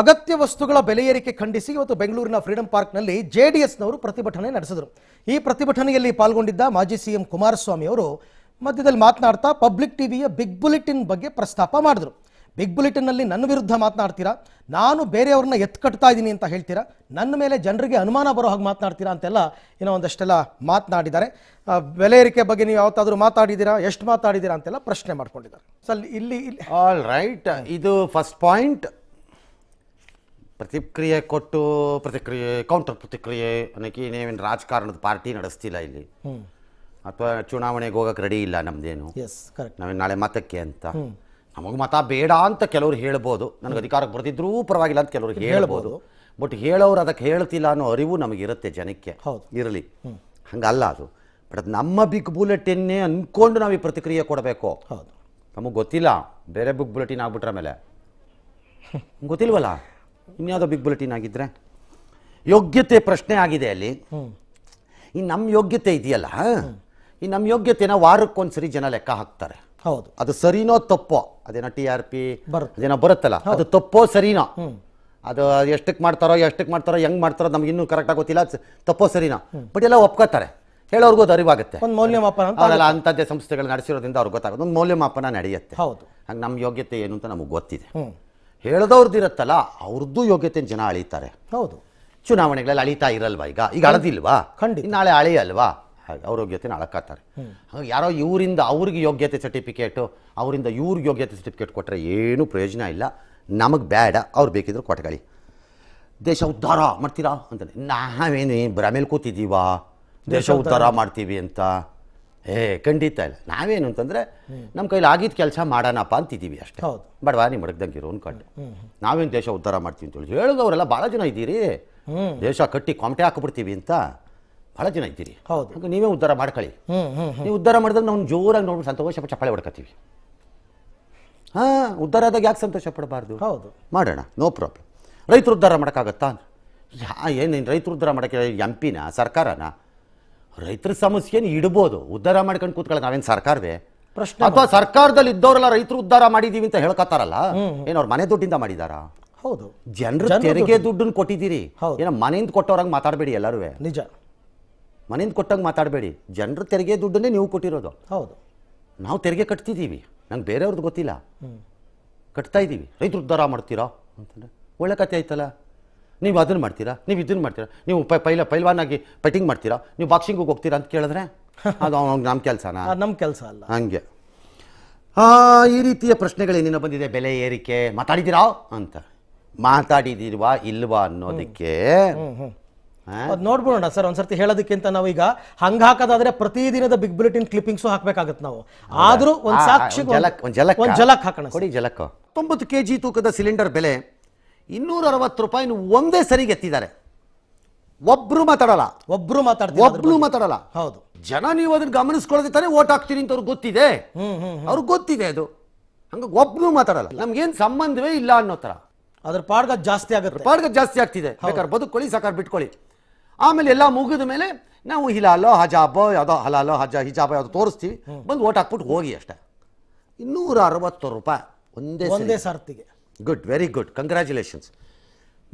ಅಗತ್ಯ ವಸ್ತುಗಳ ಬೆಲೆ ಏರಿಕೆ ಖಂಡಿಸಿ ಇವತ್ತು ಬೆಂಗಳೂರಿನ ಫ್ರೀಡಂ ಪಾರ್ಕ್ನಲ್ಲಿ ಎಸ್ನವರು ಪ್ರತಿಭಟನೆ ನಡೆಸಿದರು ಈ ಪ್ರತಿಭಟನೆಯಲ್ಲಿ ಪಾಲ್ಗೊಂಡಿದ್ದ ಮಾಜಿ ಸಿಎಂ ಕುಮಾರಸ್ವಾಮಿ ಅವರು ಮಧ್ಯದಲ್ಲಿ ಮಾತನಾಡ್ತಾ ಪಬ್ಲಿಕ್ ಟಿವಿಯ ಬಿಗ್ ಬುಲೆಟಿನ್ ಬಗ್ಗೆ ಪ್ರಸ್ತಾಪ ಮಾಡಿದರು ಬಿಗ್ ಬುಲೆಟಿನ್ನಲ್ಲಿ ನನ್ನ ವಿರುದ್ಧ ಮಾತನಾಡ್ತೀರಾ ನಾನು ಬೇರೆಯವ್ರನ್ನ ಎತ್ಕಟ್ತಾ ಇದ್ದೀನಿ ಅಂತ ಹೇಳ್ತೀರಾ ನನ್ನ ಮೇಲೆ ಜನರಿಗೆ ಅನುಮಾನ ಬರೋ ಹಾಗೆ ಮಾತನಾಡ್ತೀರಾ ಅಂತೆಲ್ಲ ಏನೋ ಒಂದಷ್ಟೆಲ್ಲ ಮಾತನಾಡಿದ್ದಾರೆ ಬೆಲೆ ಏರಿಕೆ ಬಗ್ಗೆ ನೀವು ಯಾವತ್ತಾದರೂ ಮಾತಾಡಿದ್ದೀರಾ ಎಷ್ಟು ಮಾತಾಡಿದ್ದೀರಾ ಅಂತೆಲ್ಲ ಪ್ರಶ್ನೆ ಮಾಡ್ಕೊಂಡಿದ್ದಾರೆ ಸಲ್ ಇಲ್ಲಿ ಆಲ್ ರೈಟ್ ಇದು ಫಸ್ಟ್ ಪಾಯಿಂಟ್ ಪ್ರತಿಕ್ರಿಯೆ ಕೊಟ್ಟು ಪ್ರತಿಕ್ರಿಯೆ ಕೌಂಟರ್ ಪ್ರತಿಕ್ರಿಯೆ ಅನ್ನೋಕೆ ಇನ್ನೇನು ರಾಜಕಾರಣದ ಪಾರ್ಟಿ ನಡೆಸ್ತಿಲ್ಲ ಇಲ್ಲಿ ಅಥವಾ ಚುನಾವಣೆಗೆ ಹೋಗಕ್ಕೆ ರೆಡಿ ಇಲ್ಲ ಕರೆಕ್ಟ್ ನಾವೇನು ನಾಳೆ ಮತಕ್ಕೆ ಅಂತ ನಮಗೆ ಮತ ಬೇಡ ಅಂತ ಕೆಲವ್ರು ಹೇಳ್ಬೋದು ನನಗೆ ಅಧಿಕಾರಕ್ಕೆ ಬರ್ತಿದ್ರೂ ಪರವಾಗಿಲ್ಲ ಅಂತ ಕೆಲವ್ರು ಹೇಳ್ಬೋದು ಬಟ್ ಹೇಳೋರು ಅದಕ್ಕೆ ಹೇಳ್ತಿಲ್ಲ ಅನ್ನೋ ಅರಿವು ನಮಗೆ ಇರುತ್ತೆ ಜನಕ್ಕೆ ಇರಲಿ ಹಂಗಲ್ಲ ಅದು ಬಟ್ ಅದು ನಮ್ಮ ಬಿಗ್ ಬುಲೆಟಿನ್ನೇ ಅಂದ್ಕೊಂಡು ನಾವು ಈ ಪ್ರತಿಕ್ರಿಯೆ ಕೊಡಬೇಕು ಹೌದು ನಮಗೆ ಗೊತ್ತಿಲ್ಲ ಬೇರೆ ಬಿಗ್ ಬುಲೆಟಿನ್ ಆಗ್ಬಿಟ್ರ ಮೇಲೆ ಗೊತ್ತಿಲ್ವಲ್ಲ ಇನ್ಯಾವುದೋ ಬಿಗ್ ಬುಲೆಟಿನ್ ಆಗಿದ್ರೆ ಯೋಗ್ಯತೆ ಪ್ರಶ್ನೆ ಆಗಿದೆ ಅಲ್ಲಿ ಈ ನಮ್ಮ ಯೋಗ್ಯತೆ ಇದೆಯಲ್ಲ ಈ ನಮ್ಮ ಯೋಗ್ಯತೆನ ವಾರಕ್ಕೊಂದ್ಸರಿ ಜನ ಲೆಕ್ಕ ಹಾಕ್ತಾರೆ ಹೌದು ಅದು ಸರಿನೋ ತಪ್ಪೋ ಅದೇನೋ ಟಿ ಆರ್ ಪಿ ಅದೇನೋ ಬರುತ್ತಲ್ಲ ಅದು ತಪ್ಪೋ ಸರಿನೋ ಅದು ಎಷ್ಟಕ್ಕೆ ಮಾಡ್ತಾರೋ ಎಷ್ಟಕ್ಕೆ ಮಾಡ್ತಾರೋ ಹೆಂಗ್ ಮಾಡ್ತಾರೋ ನಮ್ಗೆ ಇನ್ನೂ ಕರೆಕ್ಟ್ ಆಗೋತಿಲ್ಲ ತಪ್ಪೋ ಸರಿನೋ ಬಟ್ ಎಲ್ಲ ಒಪ್ಕೋತಾರೆ ಹೇಳೋರ್ಗೂ ಅದು ಅರಿವಾಗುತ್ತೆ ಒಂದು ಮೌಲ್ಯಮಾಪನ ಅದೆಲ್ಲ ಅಂಥದ್ದೇ ಸಂಸ್ಥೆಗಳು ನಡೆಸಿರೋದ್ರಿಂದ ಅವ್ರಿಗೆ ಗೊತ್ತಾಗುತ್ತೆ ಒಂದು ಮೌಲ್ಯಮಾಪನ ನಡೆಯುತ್ತೆ ಹೌದು ಹಾಗೆ ನಮ್ಮ ಯೋಗ್ಯತೆ ಏನು ಅಂತ ನಮಗೆ ಗೊತ್ತಿದೆ ಇರುತ್ತಲ್ಲ ಅವ್ರದ್ದು ಯೋಗ್ಯತೆ ಜನ ಅಳೀತಾರೆ ಹೌದು ಚುನಾವಣೆಗಳಲ್ಲಿ ಅಳಿತಾ ಇರಲ್ವಾ ಈಗ ಈಗ ಅಳದಿಲ್ವಾ ಖಂಡಿತ ನಾಳೆ ಅಲ್ವಾ ಹಾಗೆ ಅವ್ರ ಯೋಗ್ಯತೆನ ಅಳಕಾತಾರೆ ಹಾಗಾಗಿ ಯಾರೋ ಇವರಿಂದ ಅವ್ರಿಗೆ ಯೋಗ್ಯತೆ ಸರ್ಟಿಫಿಕೇಟು ಅವರಿಂದ ಇವ್ರಿಗೆ ಯೋಗ್ಯತೆ ಸರ್ಟಿಫಿಕೇಟ್ ಕೊಟ್ಟರೆ ಏನೂ ಪ್ರಯೋಜನ ಇಲ್ಲ ನಮಗೆ ಬೇಡ ಅವ್ರು ಬೇಕಿದ್ರು ಕೊಟ್ಟಗಳಿ ದೇಶ ಉದ್ಧಾರ ಮಾಡ್ತೀರಾ ಅಂತ ನಾವೇನು ಮೇಲೆ ಕೂತಿದ್ದೀವಾ ದೇಶ ಉದ್ಧಾರ ಮಾಡ್ತೀವಿ ಅಂತ ಏ ಖಂಡಿತ ಇಲ್ಲ ನಾವೇನು ಅಂತಂದ್ರೆ ನಮ್ಮ ಕೈಲಿ ಆಗಿದ ಕೆಲಸ ಮಾಡೋಣಪ್ಪ ಅಂತಿದ್ದೀವಿ ಅಷ್ಟೇ ಬಡವಾ ನೀವು ಮಡಗ್ದಂಗಿರೋ ಅನ್ಕೊಂಡು ನಾವೇನು ದೇಶ ಉದ್ಧಾರ ಮಾಡ್ತೀವಿ ಅಂತೇಳಿ ಹೇಳಿದವರೆಲ್ಲ ಭಾಳ ಜನ ಇದ್ದೀರಿ ದೇಶ ಕಟ್ಟಿ ಕೊಮಟೆ ಹಾಕ್ಬಿಡ್ತೀವಿ ಅಂತ ಭಾಳ ಜನ ಇದ್ದೀರಿ ಹೌದು ನೀವೇ ಉದ್ಧಾರ ಮಾಡ್ಕೊಳ್ಳಿ ನೀವು ಉದ್ಧಾರ ಮಾಡಿದ್ರೆ ನಾವು ಜೋರಾಗಿ ನೋಡ್ಬಿಟ್ಟು ಸಂತೋಷ ಚಪ್ಪಾಳೆ ಹೊಡ್ಕೊತೀವಿ ಹಾಂ ಉದ್ಧಾರ ಆದಾಗ ಯಾಕೆ ಸಂತೋಷ ಪಡಬಾರ್ದು ಹೌದು ಮಾಡೋಣ ನೋ ಪ್ರಾಬ್ಲಮ್ ರೈತರು ಉದ್ಧಾರ ಮಾಡೋಕ್ಕಾಗತ್ತಾ ಯಾ ಏನೇನು ರೈತರು ಉದ್ಧಾರ ಮಾಡೋಕ್ಕೆ ಎಂ ಪಿನ ಸರ್ಕಾರನ ರೈತರ ಸಮಸ್ಯೆನ ಇಡ್ಬೋದು ಉದ್ಧಾರ ಮಾಡ್ಕೊಂಡು ಕೂತ್ಕೊಳ್ಳೋಕೆ ನಾವೇನ್ ಸರ್ಕಾರವೇ ಪ್ರಶ್ನೆ ಅಥವಾ ಸರ್ಕಾರದಲ್ಲಿ ಇದ್ದವ್ರಲ್ಲ ರೈತರು ಉದ್ಧಾರ ಮಾಡಿದೀವಿ ಅಂತ ಹೇಳ್ಕೊತಾರಲ್ಲ ಏನೋ ಮನೆ ದುಡ್ಡಿಂದ ಮಾಡಿದಾರಾ ಹೌದು ಜನರು ತೆರಿಗೆ ದುಡ್ಡನ್ನು ಕೊಟ್ಟಿದ್ದೀರಿ ಏನೋ ಮನೆಯಿಂದ ಕೊಟ್ಟವ್ರಂಗೆ ಮಾತಾಡಬೇಡಿ ಎಲ್ಲರೂ ನಿಜ ಮನೆಯಿಂದ ಕೊಟ್ಟಂಗೆ ಮಾತಾಡಬೇಡಿ ಜನರ ತೆರಿಗೆ ದುಡ್ಡನ್ನೇ ನೀವು ಕೊಟ್ಟಿರೋದು ಹೌದು ನಾವು ತೆರಿಗೆ ಕಟ್ತಿದ್ದೀವಿ ನಂಗೆ ಬೇರೆಯವ್ರದ್ದು ಗೊತ್ತಿಲ್ಲ ಕಟ್ತಾ ಇದ್ದೀವಿ ರೈತರು ಉದ್ಧಾರ ಮಾಡ್ತೀರಾ ಅಂತಂದ್ರೆ ಒಳ್ಳೆ ಕತೆ ಆಯ್ತಲ್ಲ ನೀವು ಅದನ್ನು ಮಾಡ್ತೀರಾ ನೀವು ಇದನ್ನು ಮಾಡ್ತೀರಾ ನೀವು ಪೈಲ ಪೈಲ್ವಾನಾಗಿ ಪೈಟಿಂಗ್ ಮಾಡ್ತೀರಾ ನೀವು ಬಾಕ್ಸಿಂಗ್ ಹೋಗ್ತೀರಾ ಅಂತ ಕೇಳಿದ್ರೆ ಅದು ಅವ್ನಿಗೆ ನಮ್ಮ ಕೆಲಸನಾ ನಮ್ಮ ಕೆಲಸ ಅಲ್ಲ ಹಂಗೆ ಈ ರೀತಿಯ ಪ್ರಶ್ನೆಗಳು ಪ್ರಶ್ನೆಗಳೇನೇನೋ ಬಂದಿದೆ ಬೆಲೆ ಏರಿಕೆ ಮಾತಾಡಿದ್ದೀರಾ ಅಂತ ಮಾತಾಡಿದಿರ್ವಾ ಇಲ್ವಾ ಅನ್ನೋದಕ್ಕೆ ಅದು ಸರ್ ಒಂದ್ಸರ್ತಿ ಹೇಳೋದಕ್ಕಿಂತ ನಾವೀಗ ಹಂಗ ಹಾಕೋದಾದ್ರೆ ಪ್ರತಿದಿನದ ಬಿಗ್ ಬುಲೆಟಿನ್ ಕ್ಲಿಪ್ಪಿಂಗ್ಸ್ ಹಾಕ್ಬೇಕಾಗತ್ತೆ ನಾವು ಆದ್ರೂ ಒಂದ್ ಸಾಕ್ಷಿ ಒಂದ್ ಜಲಕ್ ಒಂದ್ ಜಲಕ್ ಹಾಕೋಣ ಕೊಡಿ ಜಲಕ್ ತೊಂಬತ್ತು ಕೆಜಿ ತೂಕದ ಸಿಲಿಂಡರ್ ಬೆಲೆ ಇನ್ನೂರ ಅರವತ್ತು ರೂಪಾಯಿನ ಒಂದೇ ಸರಿಗೆ ಎತ್ತಿದ್ದಾರೆ ಒಬ್ರು ಮಾತಾಡಲ್ಲ ಒಬ್ರು ಮಾತಾಡ್ತಾರೆ ಒಬ್ರು ಮಾತಾಡಲ್ಲ ಹೌದು ಜನ ನೀವು ಅದನ್ನ ಗಮನಿಸ್ಕೊಳ್ಳದೆ ತಾನೇ ಓಟ್ ಹಾಕ್ತೀರಿ ಅಂತ ಅವ್ರಿಗೆ ಗೊತ್ತಿದೆ ಅವ್ರಿಗೆ ಗೊತ್ತಿದೆ ಅದು ಹಂಗ ಒಬ್ರು ಮಾತಾಡಲ್ಲ ಏನ್ ಸಂಬಂಧವೇ ಇಲ್ಲ ಅನ್ನೋ ತರ ಅದ್ರ ಪಾಡ್ಗ ಜಾಸ್ತಿ ಆಗುತ್ತೆ ಪಾಡ್ಗ ಜಾಸ್ತಿ ಆಗ್ತಿದೆ ಬೇಕಾದ್ರೆ ಬದುಕೊಳ್ಳಿ ಸಾಕಾರ ಬಿಟ್ಕೊಳ್ಳಿ ಆಮೇಲೆ ಎಲ್ಲ ಮುಗಿದ ಮೇಲೆ ನಾವು ಹಿಲಾಲೋ ಹಜಾಬೋ ಯಾವುದೋ ಹಲಾಲೋ ಹಜ ಹಿಜಾಬ ಯಾವುದೋ ತೋರಿಸ್ತೀವಿ ಬಂದು ಓಟ್ ಹಾಕ್ಬಿಟ್ಟು ಹೋಗಿ ಅಷ್ಟೇ ಇನ್ನೂರ ಅರವತ್ತು ರೂಪಾಯಿ ಒಂದೇ ಒಂದೇ ಸರ್ತಿಗೆ ಗುಡ್ ವೆರಿ ಗುಡ್ ಕಂಗ್ರ್ಯಾಚುಲೇಷನ್ಸ್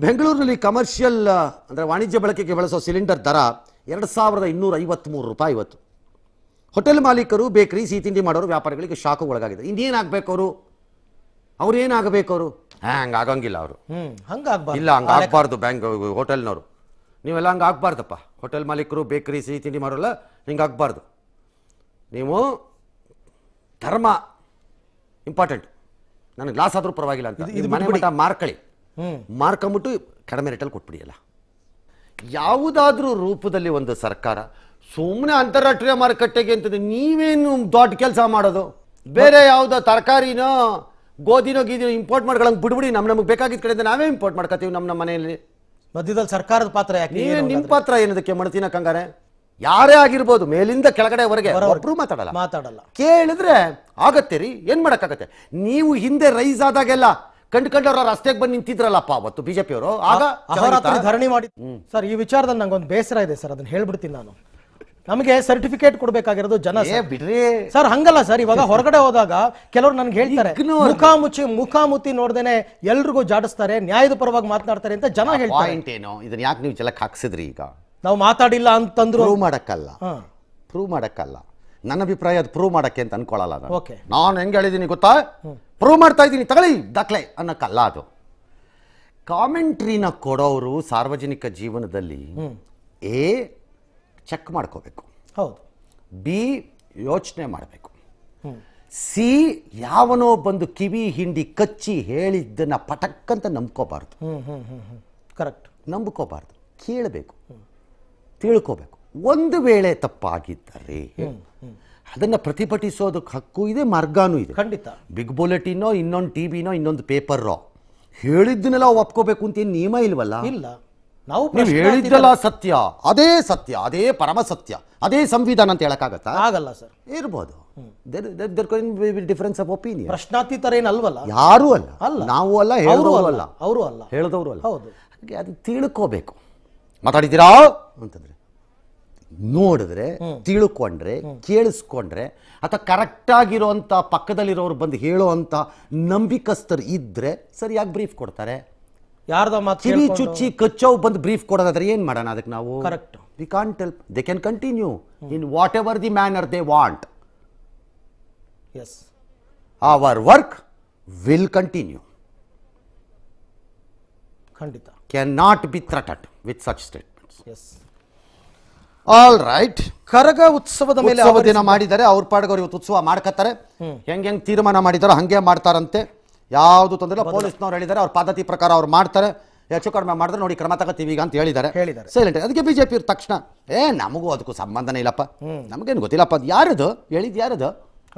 ಬೆಂಗಳೂರಿನಲ್ಲಿ ಕಮರ್ಷಿಯಲ್ ಅಂದರೆ ವಾಣಿಜ್ಯ ಬಳಕೆಗೆ ಬಳಸೋ ಸಿಲಿಂಡರ್ ದರ ಎರಡು ಸಾವಿರದ ಇನ್ನೂರ ಐವತ್ತ್ಮೂರು ರೂಪಾಯಿ ಇವತ್ತು ಹೋಟೆಲ್ ಮಾಲೀಕರು ಬೇಕರಿ ಸಿಹಿ ತಿಂಡಿ ಮಾಡೋರು ವ್ಯಾಪಾರಿಗಳಿಗೆ ಶಾಖು ಒಳಗಾಗಿದೆ ಇನ್ನೇನು ಆಗಬೇಕು ಅವರು ಅವ್ರೇನಾಗಬೇಕು ಅವರು ಹಂಗೆ ಆಗಂಗಿಲ್ಲ ಅವರು ಹಂಗಾಗಬಾರ್ದು ಇಲ್ಲ ಹಂಗೆ ಆಗಬಾರ್ದು ಬ್ಯಾಂಕ್ ಹೋಟೆಲ್ನವರು ನೀವೆಲ್ಲ ಹಂಗೆ ಆಗಬಾರ್ದಪ್ಪ ಹೋಟೆಲ್ ಮಾಲೀಕರು ಬೇಕರಿ ಸಿಹಿ ತಿಂಡಿ ಮಾಡೋಲ್ಲ ಹಿಂಗೆ ಆಗಬಾರ್ದು ನೀವು ಧರ್ಮ ಇಂಪಾರ್ಟೆಂಟ್ ನನಗೆ ಲಾಸ್ ಆದರೂ ಪರವಾಗಿಲ್ಲ ಅಂತ ಇದು ಮನೆ ಮಠ ಮಾರ್ಕಳಿ ಮಾರ್ಕೊಂಬಿಟ್ಟು ಕಡಿಮೆ ರೇಟಲ್ಲಿ ಕೊಟ್ಬಿಡಿಯಲ್ಲ ಯಾವುದಾದ್ರೂ ರೂಪದಲ್ಲಿ ಒಂದು ಸರ್ಕಾರ ಸುಮ್ಮನೆ ಅಂತಾರಾಷ್ಟ್ರೀಯ ಮಾರುಕಟ್ಟೆಗೆ ಅಂತಂದ್ರೆ ನೀವೇನು ದೊಡ್ಡ ಕೆಲಸ ಮಾಡೋದು ಬೇರೆ ಯಾವುದೋ ತರಕಾರಿನೋ ಗೋಧಿನೋ ಗೀದಿನೋ ಇಂಪೋರ್ಟ್ ಮಾಡ್ಕೊಳಂಗೆ ಬಿಡ್ಬಿಡಿ ನಮ್ಮ ನಮಗೆ ಬೇಕಾಗಿದ್ದ ಕಡೆಯಿಂದ ನಾವೇ ಇಂಪೋರ್ಟ್ ಮಾಡ್ಕೊತೀವಿ ನಮ್ಮ ನಮ್ಮ ಮನೆಯಲ್ಲಿ ಮಧ್ಯದಲ್ಲಿ ಸರ್ಕಾರದ ಪಾತ್ರ ಯಾಕೆ ನಿಮ್ಮ ಪಾತ್ರ ಏನದಕ್ಕೆ ಮಾಡ್ತೀನ ಕಂಗಾರೆ ಯಾರೇ ಆಗಿರ್ಬೋದು ಮೇಲಿಂದ ಕೆಳಗಡೆವರೆಗೆ ಒಬ್ರು ಮಾತಾಡಲ್ಲ ಮಾತಾಡಲ್ಲ ಕೇಳಿದ್ರೆ ಆಗತ್ತೆ ರೀ ಏನ್ ಮಾಡಕ್ಕಾಗತ್ತೆ ನೀವು ಹಿಂದೆ ರೈಸ್ ಆದಾಗೆಲ್ಲ ಕಂಡು ಕಂಡವ್ರ ರಸ್ತೆಗೆ ಬಂದು ನಿಂತಿದ್ರಲ್ಲಪ್ಪ ಅವತ್ತು ಅವರು ಆಗ ಅಹೋರಾತ್ರಿ ಧರಣಿ ಮಾಡಿ ಸರ್ ಈ ವಿಚಾರದಲ್ಲಿ ನಂಗೊಂದು ಬೇಸರ ಇದೆ ಸರ್ ಅದನ್ನ ಹೇಳ್ಬಿಡ್ತೀನಿ ನಾನು ನಮಗೆ ಸರ್ಟಿಫಿಕೇಟ್ ಕೊಡ್ಬೇಕಾಗಿರೋದು ಜನ ಬಿಡ್ರಿ ಸರ್ ಹಂಗಲ್ಲ ಸರ್ ಇವಾಗ ಹೊರಗಡೆ ಹೋದಾಗ ಕೆಲವರು ನನ್ಗೆ ಹೇಳ್ತಾರೆ ಮುಖಾಮುಚಿ ಮುಖಾಮುತಿ ನೋಡ್ದೇನೆ ಎಲ್ರಿಗೂ ಜಾಡಿಸ್ತಾರೆ ನ್ಯಾಯದ ಪರವಾಗಿ ಮಾತನಾಡ್ತಾರೆ ಅಂತ ಜನ ಹೇಳ್ತಾರೆ ಇದನ್ನ ಯಾಕೆ ನೀವು ಜಲಕ್ಕೆ ಹಾಕ್ಸಿದ್ರಿ ಈಗ ನಾವು ಮಾತಾಡಿಲ್ಲ ಅಂತಂದ್ರು ಪ್ರೂವ್ ಮಾಡೋಕ್ಕಲ್ಲ ಪ್ರೂವ್ ಮಾಡೋಕ್ಕಲ್ಲ ನನ್ನ ಅಭಿಪ್ರಾಯ ಅದು ಪ್ರೂವ್ ಮಾಡಕ್ಕೆ ಅಂತ ಅನ್ಕೊಳ್ಳಲ್ಲ ನಾನು ನಾನು ಹೆಂಗೆ ಹೇಳಿದೀನಿ ಗೊತ್ತಾ ಪ್ರೂವ್ ಮಾಡ್ತಾ ಇದ್ದೀನಿ ತಗೊಳ್ಳಿ ದಾಖಲೆ ಅನ್ನೋಕ್ಕಲ್ಲ ಅದು ಕಾಮೆಂಟ್ರಿನ ಕೊಡೋರು ಸಾರ್ವಜನಿಕ ಜೀವನದಲ್ಲಿ ಎ ಚೆಕ್ ಮಾಡ್ಕೋಬೇಕು ಹೌದು ಬಿ ಯೋಚನೆ ಮಾಡಬೇಕು ಸಿ ಯಾವನೋ ಬಂದು ಕಿವಿ ಹಿಂಡಿ ಕಚ್ಚಿ ಹೇಳಿದ್ದನ್ನ ಪಟಕ್ಕಂತ ನಂಬ್ಕೋಬಾರ್ದು ಕರೆಕ್ಟ್ ನಂಬ್ಕೋಬಾರ್ದು ಕೇಳಬೇಕು ತಿಳ್ಕೋಬೇಕು ಒಂದು ವೇಳೆ ತಪ್ಪಾಗಿದ್ದರೆ ಅದನ್ನು ಪ್ರತಿಭಟಿಸೋದಕ್ಕೆ ಹಕ್ಕು ಇದೆ ಮಾರ್ಗನೂ ಇದೆ ಖಂಡಿತ ಬಿಗ್ ಬುಲೆಟಿನೋ ಇನ್ನೊಂದು ಟಿ ವಿನೋ ಇನ್ನೊಂದು ಪೇಪರೋ ಹೇಳಿದ್ದನ್ನೆಲ್ಲ ಒಪ್ಕೋಬೇಕು ಅಂತ ಏನು ನಿಯಮ ಇಲ್ವಲ್ಲ ಇಲ್ಲ ನಾವು ನೀವು ಹೇಳಿದ್ದಲ್ಲ ಸತ್ಯ ಅದೇ ಸತ್ಯ ಅದೇ ಪರಮ ಸತ್ಯ ಅದೇ ಸಂವಿಧಾನ ಅಂತ ಹೇಳಕ್ಕಾಗತ್ತಾ ಆಗಲ್ಲ ಸರ್ ಇರ್ಬೋದು ಡಿಫರೆನ್ಸ್ ಆಫ್ ಒಪಿನಿಯನ್ ಪ್ರಶ್ನಾತೀತರ ಏನಲ್ವಲ್ಲ ಯಾರು ಅಲ್ಲ ಅಲ್ಲ ನಾವು ಅಲ್ಲ ಹೇಳಿದವರು ಅಲ್ಲ ಅವರು ಅಲ್ಲ ಹೇಳಿದವರು ಅಲ್ಲ ಹೌದು ಹಾಗೆ ಅದು ತಿಳ್ಕೋಬೇಕು ಮಾತಾಡಿದ್ದೀರಾ ಅಂತಂದ್ರೆ ನೋಡಿದ್ರೆ ತಿಳ್ಕೊಂಡ್ರೆ ಕೇಳಿಸ್ಕೊಂಡ್ರೆ ಅಥವಾ ಕರೆಕ್ಟ್ ಆಗಿರುವಂತ ಪಕ್ಕದಲ್ಲಿರೋರು ಬಂದು ಹೇಳೋ ಅಂತ ನಂಬಿಕಸ್ಥರು ಇದ್ದರೆ ಸರಿಯಾಗಿ ಬ್ರೀಫ್ ಕೊಡ್ತಾರೆ ಯಾರ್ದೋ ಕಿವಿ ಚುಚ್ಚಿ ಕಚ್ಚೋ ಬಂದು ಬ್ರೀಫ್ ಕೊಡೋದಾದ್ರೆ ಏನು ಮಾಡೋಣ ಅದಕ್ಕೆ ನಾವು correct we can't help they can continue in whatever the manner they want as our work will continue ಖಂಡಿತ can not be at with such statements yes all right Karaga ಉತ್ಸವದ ಮೇಲೆ ಯಾವ ದಿನ ಮಾಡಿದರೆ ಅವ್ರ ಪಾಡಿಗೆ ಇವತ್ತು ಉತ್ಸವ ಮಾಡ್ಕತ್ತಾರೆ ಹೆಂಗ್ ಹೆಂಗ್ ತೀರ್ಮಾನ ಮಾಡಿದಾರೋ ಹಂಗೆ ಮಾಡ್ತಾರಂತೆ ಯಾವುದು ತೊಂದರೆ ಇಲ್ಲ ಪೊಲೀಸ್ನವ್ರು ಹೇಳಿದ್ದಾರೆ ಅವ್ರ ಪದ್ಧತಿ ಪ್ರಕಾರ ಅವ್ರು ಮಾಡ್ತಾರೆ ಹೆಚ್ಚು ಕಡಿಮೆ ಮಾಡಿದ್ರೆ ನೋಡಿ ಕ್ರಮ ತಗೋತೀವಿ ಈಗ ಅಂತ ಹೇಳಿದ್ದಾರೆ ಹೇಳಿದ್ದಾರೆ ಸೈಲೆಂಟ್ ಅದಕ್ಕೆ ಬಿಜೆಪಿ ತಕ್ಷಣ ಏ ನಮಗೂ ಅದಕ್ಕೂ ಸಂಬಂಧನೇ ಇಲ್ಲಪ್ಪ ನಮಗೇನು ಗೊತ್ತಿಲ್ಲಪ್ಪ ಅದು ಯಾರದು ಹೇಳಿದ್ ಯಾರದು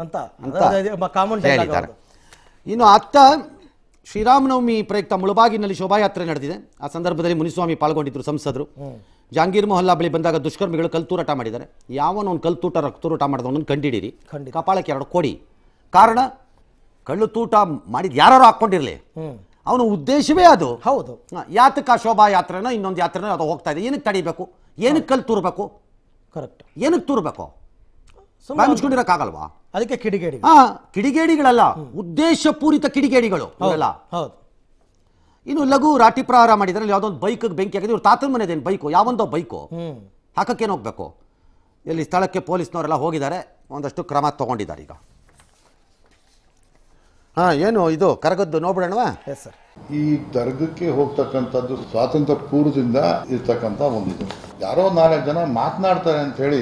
ಅಂತ ಅಂತ ಹೇಳಿದ್ದಾರೆ ಇನ್ನು ಅತ್ತ ಶ್ರೀರಾಮನವಮಿ ಪ್ರಯುಕ್ತ ಮುಳುಬಾಗಿನಲ್ಲಿ ಶೋಭಾಯಾತ್ರೆ ನಡೆದಿದೆ ಆ ಸಂದರ್ಭದಲ್ಲಿ ಮುನಿಸ್ವಾಮಿ ಪಾಲ್ಗೊಂಡಿದ್ರು ಸಂಸದರು ಜಾಂಗೀರ್ ಮೊಹಲ್ಲಾ ಬಳಿ ಬಂದಾಗ ದುಷ್ಕರ್ಮಿಗಳು ಕಲ್ತೂರಾಟ ಮಾಡಿದ್ದಾರೆ ಯಾವನೊಂದು ಕಲ್ತೂಟ ತೂರಾಟ ಮಾಡಿದವನನ್ನು ಕಂಡಿಡೀರಿ ಕಪಾಳಕ್ಕೆ ಎರಡು ಕೊಡಿ ಕಾರಣ ಕಳ್ಳು ತೂಟ ಮಾಡಿದ ಯಾರು ಹಾಕೊಂಡಿರಲಿ ಅವನ ಉದ್ದೇಶವೇ ಅದು ಹೌದು ಯಾತಕ ಶೋಭಾ ಯಾತ್ರೆನ ಇನ್ನೊಂದು ಯಾತ್ರೆನ ಅದು ಹೋಗ್ತಾ ಇದೆ ಏನಕ್ಕೆ ತಡಿಬೇಕು ಏನಕ್ಕೆ ಕಲ್ಲು ತೂರಬೇಕು ಕರೆಕ್ಟ್ ಏನಕ್ಕೆ ತೂರಬೇಕು ಮುಚ್ಕೊಂಡಿರಕ್ಕಾಗಲ್ವಾ ಅದಕ್ಕೆ ಕಿಡಿಗೇಡಿ ಹಾ ಕಿಡಿಗೇಡಿಗಳಲ್ಲ ಉದ್ದೇಶಪೂರಿತ ಕಿಡಿಗೇಡಿಗಳು ಹೌದು ಇನ್ನು ಲಘು ರಾಟಿ ಪ್ರಹಾರ ಮಾಡಿದ್ರಲ್ಲಿ ಯಾವುದೋ ಒಂದು ಬೈಕ್ ಬೆಂಕಿ ಆಗಿದೆ ಇವ್ರು ತಾತನ ಮನೆದೇನು ಬೈಕು ಯಾವೊಂದೋ ಬೈಕು ಏನು ಹೋಗಬೇಕು ಇಲ್ಲಿ ಸ್ಥಳಕ್ಕೆ ಪೊಲೀಸ್ನವರೆಲ್ಲ ಹೋಗಿದ್ದಾರೆ ಒಂದಷ್ಟು ಕ್ರಮ ತಗೊಂಡಿದ್ದಾರೆ ಈಗ ಹಾ ಏನು ಇದು ಕರಗದ್ದು ನೋಡ್ಬಿಡೋಣವಾ ಎಸ್ ಸರ್ ಈ ದರ್ಗಕ್ಕೆ ಹೋಗ್ತಕ್ಕಂಥದ್ದು ಸ್ವಾತಂತ್ರ್ಯ ಪೂರ್ವದಿಂದ ಇರ್ತಕ್ಕಂಥ ಒಂದು ಯಾರೋ ನಾಲ್ಕು ಜನ ಮಾತನಾಡ್ತಾರೆ ಅಂತ ಹೇಳಿ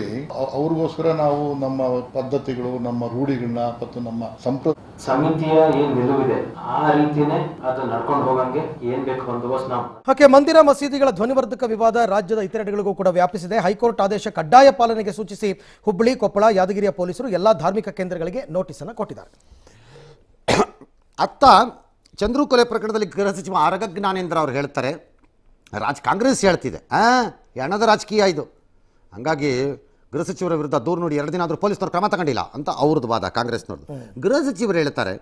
ಅವ್ರಿಗೋಸ್ಕರ ನಾವು ನಮ್ಮ ಪದ್ಧತಿಗಳು ನಮ್ಮ ರೂಢಿಗಳನ್ನ ಮತ್ತು ನಮ್ಮ ಸಂಪ್ರ ಸಮಿತಿಯ ಏನ್ ನಿಲುವಿದೆ ಆ ರೀತಿನೇ ಅದು ನಡ್ಕೊಂಡು ಹೋಗಂಗೆ ಏನ್ ಬೇಕು ಬಂದೋಬಸ್ತ್ ನಾವು ಓಕೆ ಮಂದಿರ ಮಸೀದಿಗಳ ಧ್ವನಿವರ್ಧಕ ವಿವಾದ ರಾಜ್ಯದ ಇತರೆಡೆಗಳಿಗೂ ಕೂಡ ವ್ಯಾಪಿಸಿದೆ ಹೈಕೋರ್ಟ್ ಆದೇಶ ಕಡ್ಡಾಯ ಪಾಲನೆಗೆ ಸೂಚಿಸಿ ಹುಬ್ಬಳ್ಳಿ ಕೊಪ್ಪಳ ಯಾದಗಿರಿಯ ಪೊಲೀಸರು ಎಲ್ಲಾ ಧಾರ್ಮಿಕ ಕೇಂದ್ರಗಳಿಗೆ ನೋಟಿಸ್ ಅನ್ನು ಕೊಟ್ಟಿದ್ದಾರೆ ಅತ್ತ ಚಂದ್ರು ಕೊಲೆ ಪ್ರಕರಣದಲ್ಲಿ ಗೃಹ ಸಚಿವ ಆರಗ ಜ್ಞಾನೇಂದ್ರ ಅವ್ರು ಹೇಳ್ತಾರೆ ರಾಜ್ ಕಾಂಗ್ರೆಸ್ ಹೇಳ್ತಿದೆ ಹಾಂ ಹಣದ ರಾಜಕೀಯ ಇದು ಹಾಗಾಗಿ ಗೃಹ ಸಚಿವರ ವಿರುದ್ಧ ದೂರು ನೋಡಿ ಎರಡು ದಿನ ಆದರೂ ಪೊಲೀಸ್ನವ್ರು ಕ್ರಮ ತಗೊಂಡಿಲ್ಲ ಅಂತ ಅವ್ರದ್ದು ವಾದ ಕಾಂಗ್ರೆಸ್ನವ್ರದ್ದು ಗೃಹ ಸಚಿವರು ಹೇಳ್ತಾರೆ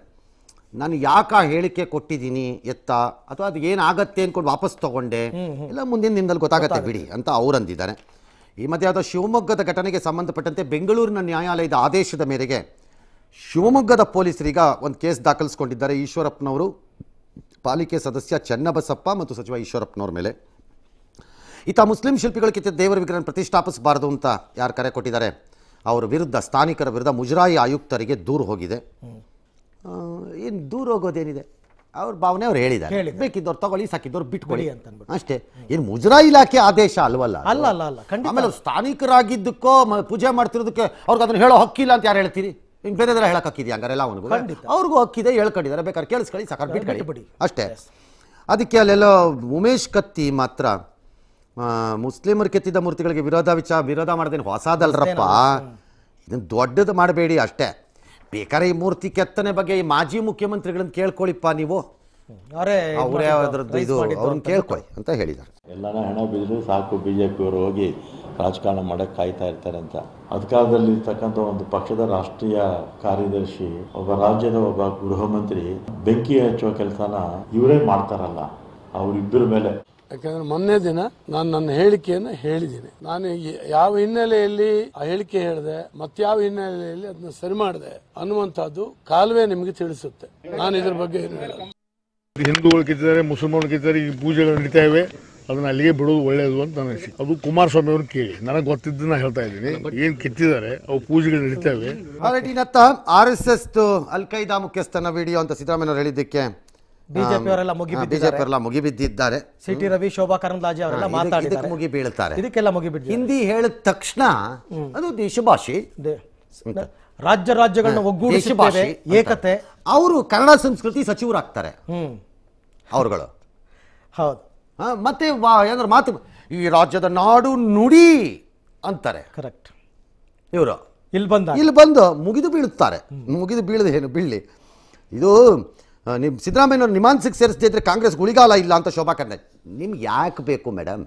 ನಾನು ಯಾಕೆ ಹೇಳಿಕೆ ಕೊಟ್ಟಿದ್ದೀನಿ ಎತ್ತ ಅಥವಾ ಅದು ಏನಾಗತ್ತೆ ಅಂದ್ಕೊಂಡು ವಾಪಸ್ ತೊಗೊಂಡೆ ಇಲ್ಲ ಮುಂದಿನ ದಿನದಲ್ಲಿ ಗೊತ್ತಾಗತ್ತೆ ಬಿಡಿ ಅಂತ ಅಂದಿದ್ದಾರೆ ಈ ಮಧ್ಯೆ ಅದು ಶಿವಮೊಗ್ಗದ ಘಟನೆಗೆ ಸಂಬಂಧಪಟ್ಟಂತೆ ಬೆಂಗಳೂರಿನ ನ್ಯಾಯಾಲಯದ ಆದೇಶದ ಮೇರೆಗೆ ಶಿವಮೊಗ್ಗದ ಪೊಲೀಸರೀಗ ಒಂದು ಕೇಸ್ ದಾಖಲಿಸ್ಕೊಂಡಿದ್ದಾರೆ ಈಶ್ವರಪ್ಪನವರು ಪಾಲಿಕೆ ಸದಸ್ಯ ಚನ್ನಬಸಪ್ಪ ಮತ್ತು ಸಚಿವ ಈಶ್ವರಪ್ಪನವ್ರ ಮೇಲೆ ಈತ ಮುಸ್ಲಿಂ ಶಿಲ್ಪಿಗಳ ಕಿತ್ತ ದೇವರ ವಿಗ್ರಹ ಪ್ರತಿಷ್ಠಾಪಿಸಬಾರದು ಅಂತ ಯಾರು ಕರೆ ಕೊಟ್ಟಿದ್ದಾರೆ ಅವರ ವಿರುದ್ಧ ಸ್ಥಾನಿಕರ ವಿರುದ್ಧ ಮುಜರಾಯಿ ಆಯುಕ್ತರಿಗೆ ದೂರು ಹೋಗಿದೆ ಏನು ದೂರ ಹೋಗೋದೇನಿದೆ ಅವ್ರ ಭಾವನೆ ಅವ್ರು ಹೇಳಿದ್ದಾರೆ ಬೇಕಿದ್ದವ್ರು ತಗೊಳ್ಳಿ ಸಾಕಿದ್ದವ್ರು ಬಿಟ್ಕೊಳ್ಳಿ ಅಂತ ಅಷ್ಟೇ ಏನು ಮುಜರಾಯಿ ಇಲಾಖೆ ಆದೇಶ ಅಲ್ವಲ್ಲ ಅಲ್ಲ ಅಲ್ಲ ಅಲ್ಲ ಆಮೇಲೆ ಸ್ಥಾನಿಕರಾಗಿದ್ದಕ್ಕೋ ಪೂಜೆ ಮಾಡ್ತಿರೋದಕ್ಕೆ ಅವ್ರಿಗೆ ಅದನ್ನು ಹೇಳೋ ಹಕ್ಕಿಲ್ಲ ಅಂತ ಯಾರು ಹೇಳ್ತೀರಿ ಇನ್ನು ಬೇರೆದೆಲ್ಲ ಹೇಳಕ್ಕೆ ಹಕ್ಕಿದೆಯಾ ಹಂಗಾರೆ ಎಲ್ಲ ಅವನಿಗೂ ಅವ್ರಿಗೂ ಹಕ್ಕಿದೆ ಹೇಳ್ಕೊಂಡಿದ್ದಾರೆ ಬೇಕಾದ್ರೆ ಕೇಳಿಸ್ಕೊಳ್ಳಿ ಸಾಕಾರ್ ಬಿಟ್ಕೊಳ್ಳಿ ಅಷ್ಟೇ ಅದಕ್ಕೆ ಅಲ್ಲೆಲ್ಲ ಉಮೇಶ್ ಕತ್ತಿ ಮಾತ್ರ ಮುಸ್ಲಿಮರು ಕೆತ್ತಿದ್ದ ಮೂರ್ತಿಗಳಿಗೆ ವಿರೋಧ ವಿಚಾರ ವಿರೋಧ ಮಾಡ್ದೇನು ಹೊಸದಲ್ರಪ್ಪ ಇದನ್ನು ದೊಡ್ಡದು ಮಾಡಬೇಡಿ ಅಷ್ಟೇ ಬೇಕಾದ್ರೆ ಈ ಮೂರ್ತಿ ಕೆತ್ತನೆ ಬಗ್ಗೆ ಈ ಮಾಜಿ ಮುಖ್ಯಮಂತ್ರಿಗಳನ್ನು ಕೇಳ್ಕೊಳ್ಳಿಪ್ಪ ನೀವು ಅವರೇ ಅಂತ ಹೆಣ ಬಿದ್ರು ಸಾಕು ಬಿ ಹೋಗಿ ರಾಜಕಾರಣ ಮಾಡಕ್ಕೆ ಕಾಯ್ತಾ ಇರ್ತಾರೆ ಅಂತ ಕಾಲದಲ್ಲಿ ಇರ್ತಕ್ಕಂಥ ಒಂದು ಪಕ್ಷದ ರಾಷ್ಟ್ರೀಯ ಕಾರ್ಯದರ್ಶಿ ಒಬ್ಬ ರಾಜ್ಯದ ಒಬ್ಬ ಗೃಹ ಮಂತ್ರಿ ಬೆಂಕಿ ಹಚ್ಚುವ ಕೆಲಸನ ಇವರೇ ಮಾಡ್ತಾರಲ್ಲ ಅವರಿಬ್ಬರ ಮೇಲೆ ಯಾಕಂದ್ರೆ ಮೊನ್ನೆ ದಿನ ನಾನು ನನ್ನ ಹೇಳಿಕೆಯನ್ನು ಹೇಳಿದ್ದೀನಿ ನಾನು ಯಾವ ಹಿನ್ನೆಲೆಯಲ್ಲಿ ಆ ಹೇಳಿಕೆ ಹೇಳಿದೆ ಯಾವ ಹಿನ್ನೆಲೆಯಲ್ಲಿ ಅದನ್ನ ಸರಿ ಮಾಡಿದೆ ಅನ್ನುವಂಥದ್ದು ಕಾಲುವೆ ನಿಮಗೆ ತಿಳಿಸುತ್ತೆ ನಾನು ಇದ್ರ ಬಗ್ಗೆ ಏನು ಹಿಂದೂಗಳು ಕಿತ್ತಿದ್ದಾರೆ ಮುಸಲ್ಮಾನರು ಕಿತ್ತಿದ್ದಾರೆ ಈ ಪೂಜೆಗಳು ನಡೀತಾ ಇವೆ ಅದನ್ನ ಅಲ್ಲಿಗೆ ಬಿಡೋದು ಒಳ್ಳೆಯದು ಅಂತ ನನ್ನ ಅನಿಸಿಕೆ ಅದು ಕುಮಾರಸ್ವಾಮಿ ಅವ್ರನ್ನ ಕೇಳಿ ನನಗೆ ಗೊತ್ತಿದ್ದನ್ನ ಹೇಳ್ತಾ ಇದ್ದೀನಿ ಏನು ಕಿತ್ತಿದ್ದಾರೆ ಅವು ಪೂಜೆಗಳು ನಡೀತಾವೆ ಆಲ್ರೆಡಿನತ್ತ ಆರ್ ಎಸ್ ಎಸ್ ಅಲ್ ಮುಖ್ಯಸ್ಥನ ವಿಡಿಯೋ ಅಂತ ಸಿದ್ದರಾಮಯ್ಯ ಹೇಳಿದ್ದಕ್ಕೆ ಬಿಜೆಪಿಯವರೆಲ್ಲ ಬಿಜೆಪಿಯವರೆಲ್ಲ ಮುಗಿಬಿದ್ದಿದ್ದಾರೆ ಸಿಟಿ ರವಿ ಶೋಭಾ ಕರಂದ್ಲಾಜೆ ಅವರೆಲ್ಲ ಮಾತಾಡಿದ್ದಾರೆ ಮುಗಿ ಬೀಳ್ತಾರೆ ಇದಕ್ಕೆಲ್ಲ ಮುಗಿಬಿಟ್ಟು ಹಿಂದಿ ಹೇಳಿದ ತಕ್ಷಣ ಅದು ದೇಶಭಾಷೆ ರಾಜ್ಯ ರಾಜ್ಯಗಳನ್ನ ಒಗ್ಗೂಡಿಸಿ ಏಕತೆ ಅವರು ಕನ್ನಡ ಸಂಸ್ಕೃತಿ ಸಚಿವರಾಗ್ತಾರೆ ಅವರುಗಳು ಹೌದು ಮತ್ತೆ ಏನಾದ್ರು ಮಾತು ಈ ರಾಜ್ಯದ ನಾಡು ನುಡಿ ಅಂತಾರೆ ಕರೆಕ್ಟ್ ಇವರು ಇಲ್ಲಿ ಬಂದ ಇಲ್ಲಿ ಬಂದು ಮುಗಿದು ಬೀಳುತ್ತಾರೆ ಮುಗಿದು ಬೀಳದೆ ಏನು ಬೀಳಲಿ ಇದು ನಿಮ್ಮ ಸಿದ್ದರಾಮಯ್ಯ ನಿಮಾನ್ಸಿಗೆ ಸೇರಿಸದೇ ಇದ್ರೆ ಕಾಂಗ್ರೆಸ್ ಗುಳಿಗಾಲ ಇಲ್ಲ ಅಂತ ಶೋಭಾ ಕರ್ನಾಟಕ ನಿಮ್ಗೆ ಯಾಕೆ ಬೇಕು ಮೇಡಮ್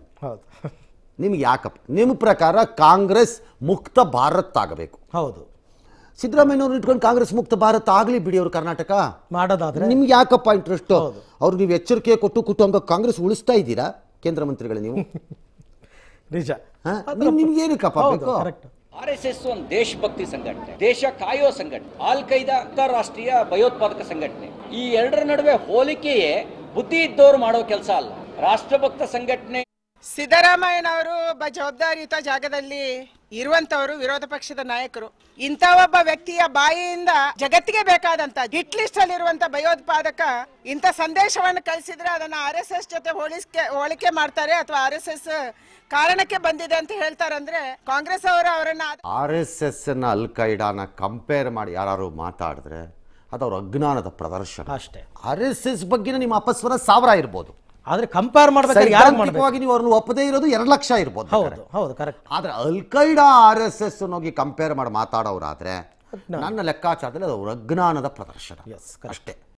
ನಿಮ್ಗೆ ಯಾಕಪ್ಪ ನಿಮ್ಮ ಪ್ರಕಾರ ಕಾಂಗ್ರೆಸ್ ಮುಕ್ತ ಭಾರತ್ ಆಗಬೇಕು ಹೌದು ಸಿದ್ದರಾಮಯ್ಯವ್ರು ಇಟ್ಕೊಂಡು ಕಾಂಗ್ರೆಸ್ ಮುಕ್ತ ಭಾರತ ಆಗಲಿ ಬಿಡಿ ಅವರು ಕರ್ನಾಟಕ ಮಾಡೋದಾದ್ರೆ ನಿಮ್ಗೆ ಯಾಕಪ್ಪ ಇಂಟ್ರೆಸ್ಟ್ ಅವ್ರು ನೀವು ಎಚ್ಚರಿಕೆ ಕೊಟ್ಟು ಕೊಟ್ಟು ಹಂಗ ಕಾಂಗ್ರೆಸ್ ಉಳಿಸ್ತಾ ಇದ್ದೀರಾ ಕೇಂದ್ರ ಮಂತ್ರಿಗಳು ನೀವು ನಿಜ ನಿಮ್ಗೆ ಆರ್ ಎಸ್ ಎಸ್ ಒಂದು ದೇಶಭಕ್ತಿ ಸಂಘಟನೆ ದೇಶ ಕಾಯೋ ಸಂಘಟನೆ ಆಲ್ ಕೈದಾ ಅಂತಾರಾಷ್ಟ್ರೀಯ ಭಯೋತ್ಪಾದಕ ಸಂಘಟನೆ ಈ ಎರಡರ ನಡುವೆ ಹೋಲಿಕೆಯೇ ಬುದ್ಧಿ ಇದ್ದವರು ಮಾಡೋ ಕೆಲಸ ಅಲ್ಲ ರಾಷ್ಟ್ರಭಕ್ತ ಸಂಘಟನೆ ಸಿದ್ದರಾಮಯ್ಯನವರು ಒಬ್ಬ ಜವಾಬ್ದಾರಿಯುತ ಜಾಗದಲ್ಲಿ ಇರುವಂತವರು ವಿರೋಧ ಪಕ್ಷದ ನಾಯಕರು ಇಂಥ ಒಬ್ಬ ವ್ಯಕ್ತಿಯ ಬಾಯಿಯಿಂದ ಜಗತ್ತಿಗೆ ಬೇಕಾದಂತ ಹಿಟ್ ಲಿಸ್ಟ್ ಅಲ್ಲಿರುವಂತ ಭಯೋತ್ಪಾದಕ ಇಂಥ ಸಂದೇಶವನ್ನು ಕಳಿಸಿದ್ರೆ ಅದನ್ನ ಆರ್ ಎಸ್ ಎಸ್ ಜೊತೆ ಹೋಲಿಕೆ ಹೋಲಿಕೆ ಮಾಡ್ತಾರೆ ಅಥವಾ ಆರ್ ಎಸ್ ಎಸ್ ಕಾರಣಕ್ಕೆ ಬಂದಿದೆ ಅಂತ ಹೇಳ್ತಾರಂದ್ರೆ ಕಾಂಗ್ರೆಸ್ ಅವರು ಅವರನ್ನ ಆರ್ ಎಸ್ ಎಸ್ ನ ಅಲ್ ಕಂಪೇರ್ ಮಾಡಿ ಯಾರು ಮಾತಾಡಿದ್ರೆ ಅದು ಅವ್ರ ಅಜ್ಞಾನದ ಪ್ರದರ್ಶನ ಅಷ್ಟೇ ಆರ್ ಎಸ್ ಎಸ್ ಬಗ್ಗೆ ನಿಮ್ಮ ಅಪಸ್ವರ ಸಾವಿರ ಇರ್ಬೋದು ಆದ್ರೆ ಕಂಪೇರ್ ಮಾಡಬೇಕು ಯಾರು ನೀವು ಅವ್ರನ್ನ ಒಪ್ಪದೇ ಇರೋದು ಎರಡು ಲಕ್ಷ ಇರ್ಬೋದು ಹೌದು ಹೌದು ಕರೆಕ್ಟ್ ಆದ್ರೆ ಅಲ್ಕೈಡಾ ಆರ್ ಎಸ್ ಎಸ್ ಹೋಗಿ ಕಂಪೇರ್ ಮಾಡಿ ಮಾತಾಡೋರಾದ್ರೆ ನನ್ನ ಲೆಕ್ಕಾಚಾರದಲ್ಲಿ ಅದು ಅಜ್ಞಾನದ ಪ್ರದರ್ಶನ ಅಷ್ಟೇ